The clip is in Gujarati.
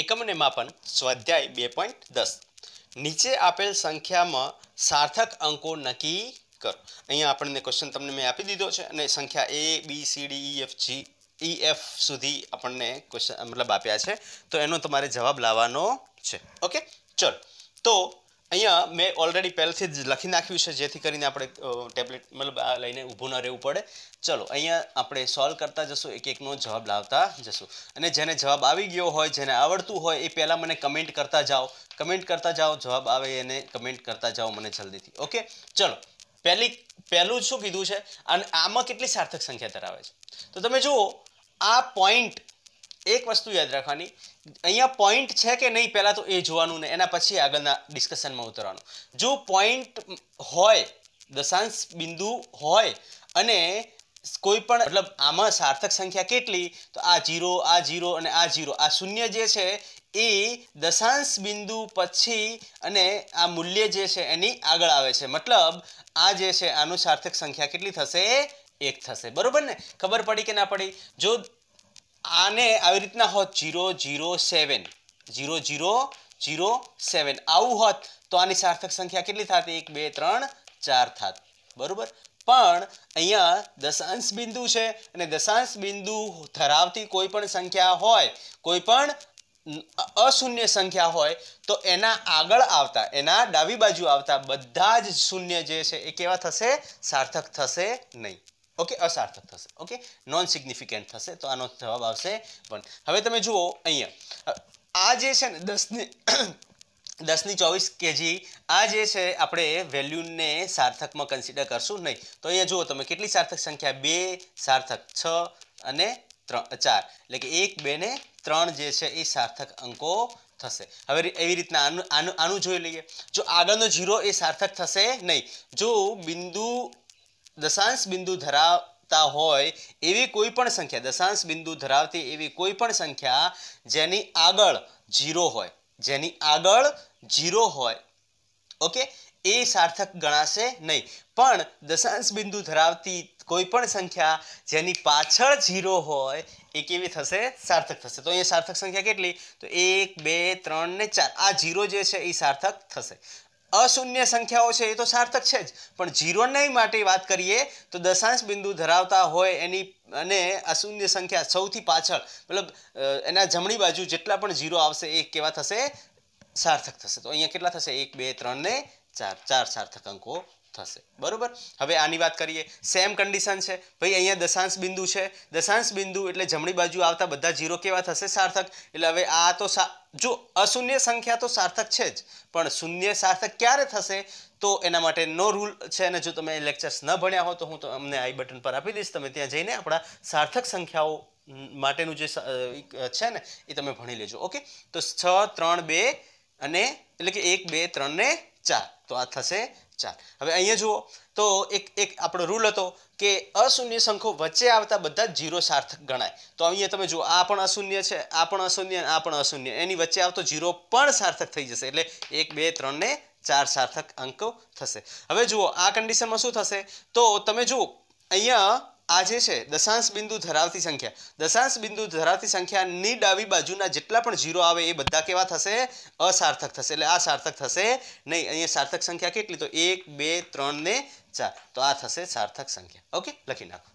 એકમને માપન સ્વાધ્યાય બે પોઈન્ટ દસ નીચે આપેલ સંખ્યામાં સાર્થક અંકો નક્કી કરો અહીંયા આપણને ક્વેશ્ચન તમને મેં આપી દીધો છે અને સંખ્યા A B C D E F G E F સુધી આપણને ક્વેશ્ચન મતલબ આપ્યા છે તો એનો તમારે જવાબ લાવવાનો છે ઓકે ચલો તો અહીંયા મેં ઓલરેડી પહેલેથી જ લખી નાખ્યું છે જેથી કરીને આપણે ટેબ્લેટ મતલબ આ લઈને ઊભું ન રહેવું પડે ચલો અહીંયા આપણે સોલ્વ કરતા જશું એક એકનો જવાબ લાવતા જશું અને જેને જવાબ આવી ગયો હોય જેને આવડતું હોય એ પહેલાં મને કમેન્ટ કરતા જાઓ કમેન્ટ કરતા જાઓ જવાબ આવે એને કમેન્ટ કરતા જાઓ મને જલ્દીથી ઓકે ચલો પહેલી પહેલું શું કીધું છે અને આમાં કેટલી સાર્થક સંખ્યા ધરાવે છે તો તમે જુઓ આ પોઈન્ટ એક વસ્તુ યાદ રાખવાની અહીંયા પોઈન્ટ છે કે નહીં પહેલાં તો એ જોવાનું ને એના પછી આગળના ડિસ્કશનમાં ઉતરવાનું જો પોઈન્ટ હોય દશાંશ બિંદુ હોય અને કોઈ પણ મતલબ આમાં સાર્થક સંખ્યા કેટલી તો આ જીરો આ જીરો અને આ જીરો આ શૂન્ય જે છે એ દશાંશ બિંદુ પછી અને આ મૂલ્ય જે છે એની આગળ આવે છે મતલબ આ જે છે આનું સાર્થક સંખ્યા કેટલી થશે એક થશે બરોબર ને ખબર પડી કે ના પડી જો આને આવી રીતના હોત zero zero seven zero zero zero seven આવું હોત તો આની સાર્થક સંખ્યા કેટલી થાત એક બે ત્રણ ચાર થાત બરાબર પણ અહીંયા દશાંશ બિંદુ છે અને દશાંશ બિંદુ ધરાવતી કોઈ પણ સંખ્યા હોય કોઈ પણ અશૂન્ય સંખ્યા હોય તો એના આગળ આવતા એના ડાબી બાજુ આવતા બધા જ શૂન્ય જે છે એ કેવા થશે સાર્થક થશે નહીં ઓકે અસાર્થક થશે ઓકે નોન સિગ્નિફિકન્ટ થશે તો આનો જવાબ આવશે વન હવે તમે જુઓ અહીંયા આ જે છે ને દસની દસની ચોવીસ કેજી આ જે છે આપણે વેલ્યુને સાર્થકમાં કન્સિડર કરશું નહીં તો અહીંયા જુઓ તમે કેટલી સાર્થક સંખ્યા બે સાર્થક છ અને ત્રણ ચાર એટલે કે એક બે ને ત્રણ જે છે એ સાર્થક અંકો થશે હવે એવી રીતના આનું આનું આનું જોઈ લઈએ જો આગળનો જીરો એ સાર્થક થશે નહીં જો બિંદુ દશાંશ બિંદુ ધરાવતા હોય એવી કોઈ પણ સંખ્યા દશાંશ બિંદુ ધરાવતી એવી કોઈ પણ સંખ્યા જેની આગળ ઝીરો હોય જેની આગળ ઝીરો હોય ઓકે એ સાર્થક ગણાશે નહીં પણ દશાંશ બિંદુ ધરાવતી કોઈ પણ સંખ્યા જેની પાછળ ઝીરો હોય એ કેવી થશે સાર્થક થશે તો અહીંયા સાર્થક સંખ્યા કેટલી તો એક બે ત્રણ ને ચાર આ ઝીરો જે છે એ સાર્થક થશે અશૂન્ય સંખ્યાઓ છે એ તો સાર્થક છે જ પણ જીરો નહીં માટે વાત કરીએ તો દશાંશ બિંદુ ધરાવતા હોય એની અને અશૂન્ય સંખ્યા સૌથી પાછળ મતલબ એના જમણી બાજુ જેટલા પણ ઝીરો આવશે એ કેવા થશે સાર્થક થશે તો અહીંયા કેટલા થશે એક બે ત્રણ ને ચાર ચાર સાર્થક અંકો થશે બરાબર હવે આની વાત કરીએ સેમ કન્ડિશન છે ભાઈ અહીંયા દશાંશ બિંદુ છે દશાંશ બિંદુ એટલે જમણી બાજુ આવતા બધા જીરો કેવા થશે સાર્થક એટલે હવે આ તો જો અશૂન્ય સંખ્યા તો સાર્થક છે જ પણ શૂન્ય સાર્થક ક્યારે થશે તો એના માટે નો રૂલ છે અને જો તમે લેક્ચર્સ ન ભણ્યા હો તો હું તો અમને આઈ બટન પર આપી દઈશ તમે ત્યાં જઈને આપણા સાર્થક સંખ્યાઓ માટેનું જે છે ને એ તમે ભણી લેજો ઓકે તો છ ત્રણ બે અને એટલે કે એક બે ત્રણ ને ચાર તો આ થશે ચાર હવે અહીંયા જુઓ તો એક એક આપણો રૂલ હતો કે અશૂન્ય સંખો વચ્ચે આવતા બધા જીરો સાર્થક ગણાય તો અહીંયા તમે જુઓ આ પણ અશૂન્ય છે આ પણ અશૂન્ય આ પણ અશૂન્ય એની વચ્ચે આવતો જીરો પણ સાર્થક થઈ જશે એટલે એક બે ત્રણ ને ચાર સાર્થક અંકો થશે હવે જુઓ આ કન્ડિશનમાં શું થશે તો તમે જુઓ અહીંયા આ જે છે દશાંશ બિંદુ ધરાવતી સંખ્યા દશાંશ બિંદુ ધરાવતી સંખ્યાની ડાબી બાજુના જેટલા પણ ઝીરો આવે એ બધા કેવા થશે અસાર્થક થશે એટલે આ સાર્થક થશે નહીં અહીંયા સાર્થક સંખ્યા કેટલી તો એક બે ત્રણ ને ચાર તો આ થશે સાર્થક સંખ્યા ઓકે લખી નાખો